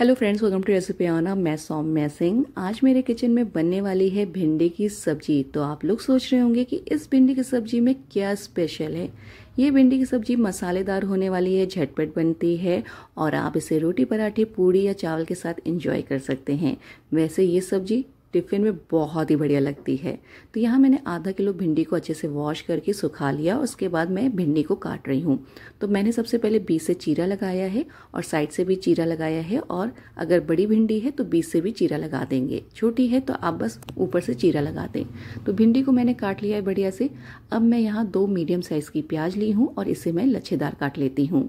hello friends welcome to recipe आना मैं सौम्या सिंह आज मेरे किचन में बनने वाली है भिंडी की सब्जी तो आप लोग सोच रहे होंगे कि इस भिंडी की सब्जी में क्या स्पेशल है ये भिंडी की सब्जी मसालेदार होने वाली है झटपट बनती है और आप इसे रोटी पराठे पूड़ी या चावल के साथ इंजॉय कर सकते हैं वैसे ये सब्जी टिफ़िन में बहुत ही बढ़िया लगती है तो यहाँ मैंने आधा किलो भिंडी को अच्छे से वॉश करके सुखा लिया उसके बाद मैं भिंडी को काट रही हूँ तो मैंने सबसे पहले बीस से चीरा लगाया है और साइड से भी चीरा लगाया है और अगर बड़ी भिंडी है तो बीस से भी चीरा लगा देंगे छोटी है तो आप बस ऊपर से चीरा लगा दें तो भिंडी को मैंने काट लिया है बढ़िया से अब मैं यहाँ दो मीडियम साइज़ की प्याज ली हूँ और इसे मैं लच्छेदार काट लेती हूँ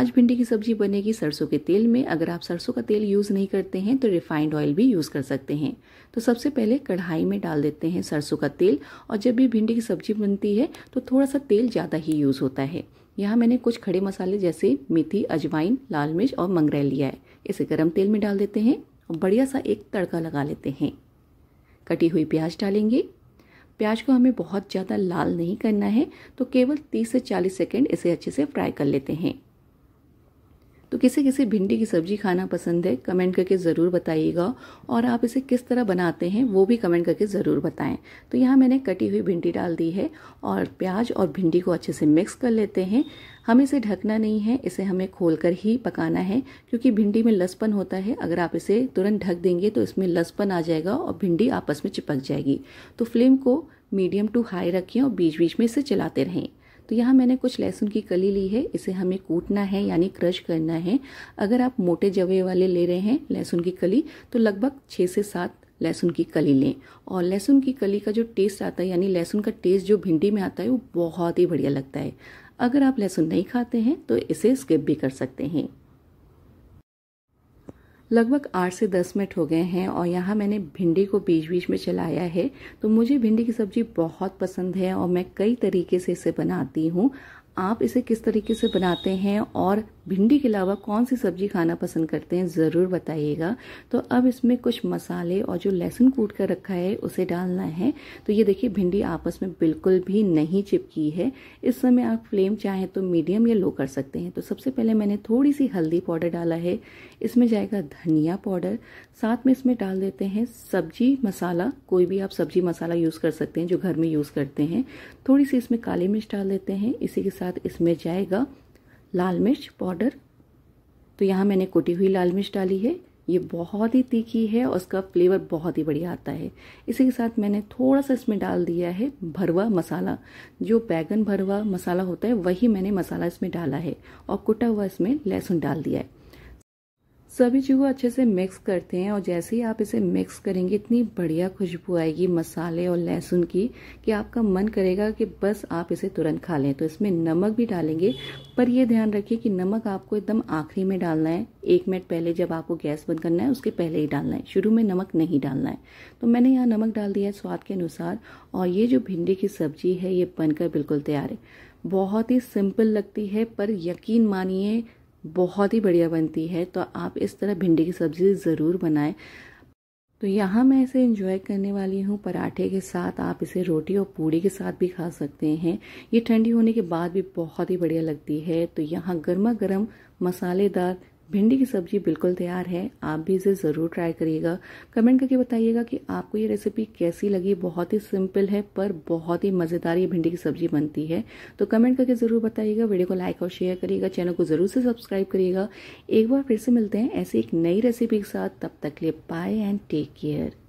आज भिंडी की सब्जी बनेगी सरसों के तेल में अगर आप सरसों का तेल यूज़ नहीं करते हैं तो रिफाइंड ऑयल भी यूज़ कर सकते हैं तो सबसे पहले कढ़ाई में डाल देते हैं सरसों का तेल और जब भी भिंडी की सब्जी बनती है तो थोड़ा सा तेल ज़्यादा ही यूज़ होता है यहाँ मैंने कुछ खड़े मसाले जैसे मेथी अजवाइन लाल मिर्च और मंगरेल लिया है इसे गर्म तेल में डाल देते हैं और बढ़िया सा एक तड़का लगा लेते हैं कटी हुई प्याज डालेंगे प्याज को हमें बहुत ज़्यादा लाल नहीं करना है तो केवल 30 से 40 सेकेंड इसे अच्छे से फ्राई कर लेते हैं तो किसे किसे भिंडी की सब्जी खाना पसंद है कमेंट करके ज़रूर बताइएगा और आप इसे किस तरह बनाते हैं वो भी कमेंट करके ज़रूर बताएं तो यहाँ मैंने कटी हुई भिंडी डाल दी है और प्याज और भिंडी को अच्छे से मिक्स कर लेते हैं हम इसे ढकना नहीं है इसे हमें खोल ही पकाना है क्योंकि भिंडी में लसपन होता है अगर आप इसे तुरंत ढक देंगे तो इसमें लसपन आ जाएगा और भिंडी आपस में चिपक जाएगी तो फ्लेम को मीडियम टू हाई रखें और बीच बीच में इसे चलाते रहें तो यहाँ मैंने कुछ लहसुन की कली ली है इसे हमें कूटना है यानी क्रश करना है अगर आप मोटे जवे वाले ले रहे हैं लहसुन की कली तो लगभग छः से सात लहसुन की कली लें और लहसुन की कली का जो टेस्ट आता है यानी लहसुन का टेस्ट जो भिंडी में आता है वो बहुत ही बढ़िया लगता है अगर आप लहसुन नहीं खाते हैं तो इसे स्किप भी कर सकते हैं लगभग आठ से दस मिनट हो गए हैं और यहाँ मैंने भिंडी को बीच बीच में चलाया है तो मुझे भिंडी की सब्जी बहुत पसंद है और मैं कई तरीके से इसे बनाती हूँ आप इसे किस तरीके से बनाते हैं और भिंडी के अलावा कौन सी सब्जी खाना पसंद करते हैं ज़रूर बताइएगा तो अब इसमें कुछ मसाले और जो लहसुन कूट कर रखा है उसे डालना है तो ये देखिए भिंडी आपस में बिल्कुल भी नहीं चिपकी है इस समय आप फ्लेम चाहें तो मीडियम या लो कर सकते हैं तो सबसे पहले मैंने थोड़ी सी हल्दी पाउडर डाला है इसमें जाएगा धनिया पाउडर साथ में इसमें डाल देते हैं सब्जी मसाला कोई भी आप सब्जी मसाला यूज़ कर सकते हैं जो घर में यूज़ करते हैं थोड़ी सी इसमें काली मिर्च डाल देते हैं इसी के साथ इसमें जाएगा लाल मिर्च पाउडर तो यहाँ मैंने कुटी हुई लाल मिर्च डाली है ये बहुत ही तीखी है और उसका फ्लेवर बहुत ही बढ़िया आता है इसी के साथ मैंने थोड़ा सा इसमें डाल दिया है भरवा मसाला जो बैगन भरवा मसाला होता है वही मैंने मसाला इसमें डाला है और कुटा हुआ इसमें लहसुन डाल दिया है सभी चीज़ों को अच्छे से मिक्स करते हैं और जैसे ही आप इसे मिक्स करेंगे इतनी बढ़िया खुशबू आएगी मसाले और लहसुन की कि आपका मन करेगा कि बस आप इसे तुरंत खा लें तो इसमें नमक भी डालेंगे पर यह ध्यान रखिए कि नमक आपको एकदम आखिरी में डालना है एक मिनट पहले जब आपको गैस बंद करना है उसके पहले ही डालना है शुरू में नमक नहीं डालना है तो मैंने यहाँ नमक डाल दिया है स्वाद के अनुसार और ये जो भिंडी की सब्जी है ये बनकर बिल्कुल तैयार है बहुत ही सिंपल लगती है पर यकीन मानिए बहुत ही बढ़िया बनती है तो आप इस तरह भिंडी की सब्ज़ी ज़रूर बनाएं तो यहाँ मैं इसे इंजॉय करने वाली हूँ पराठे के साथ आप इसे रोटी और पूड़ी के साथ भी खा सकते हैं ये ठंडी होने के बाद भी बहुत ही बढ़िया लगती है तो यहाँ गर्मा गर्म मसालेदार भिंडी की सब्जी बिल्कुल तैयार है आप भी इसे ज़रूर ट्राई करिएगा कमेंट करके बताइएगा कि आपको ये रेसिपी कैसी लगी बहुत ही सिंपल है पर बहुत ही मज़ेदार ये भिंडी की सब्जी बनती है तो कमेंट करके ज़रूर बताइएगा वीडियो को लाइक और शेयर करिएगा चैनल को ज़रूर से सब्सक्राइब करिएगा एक बार फिर से मिलते हैं ऐसी एक नई रेसिपी के साथ तब तक लिए बाय एंड टेक केयर